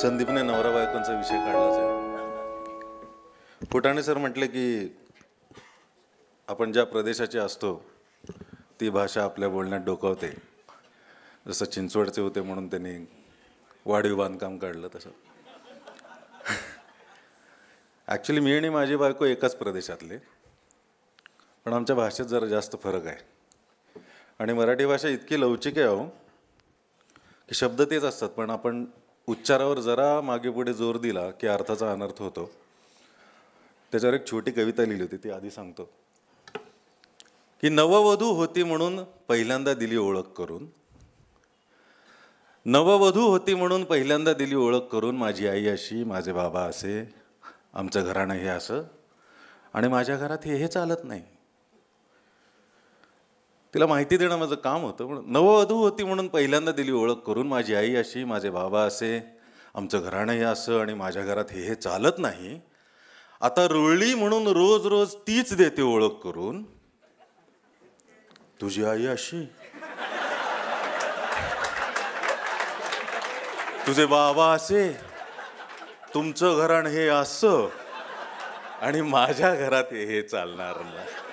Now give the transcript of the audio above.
संदीपने नवरा बायकोंचा विषय काढलाच आहे फुटाणे सर म्हटले की आपण ज्या प्रदेशाचे असतो ती भाषा आपल्या बोलण्यात डोकावते जसं चिंचवडचे होते म्हणून त्यांनी वाढीव बांधकाम काढलं तसं ॲक्च्युली मी आणि माझी बायको एकाच प्रदेशातले पण आमच्या भाषेत जरा जास्त फरक आहे आणि मराठी भाषा इतकी लवचिक आहे अहो की शब्द तेच असतात पण आपण उच्चारावर जरा मागे पुढे जोर दिला की अर्थाचा अनर्थ होतो त्याच्यावर एक छोटी कविता लिहिली होती ती आधी सांगतो की नववधू होती म्हणून पहिल्यांदा दिली ओळख करून नववधू होती म्हणून पहिल्यांदा दिली ओळख करून माझी आई अशी माझे बाबा असे आमचं घराणं हे असं आणि माझ्या घरात हे हे चालत नाही तिला माहिती देणं माझं काम होतं पण नववधू होती म्हणून पहिल्यांदा दिली ओळख करून माझी आई अशी माझे बाबा असे आमचं घराणं हे असं आणि माझ्या घरात हे हे चालत नाही आता रुळली म्हणून रोज रोज तीच देते ओळख करून तुझी आई अशी तुझे बाबा असे तुमचं घराण हे असं आणि माझ्या घरात हे चालणार नाही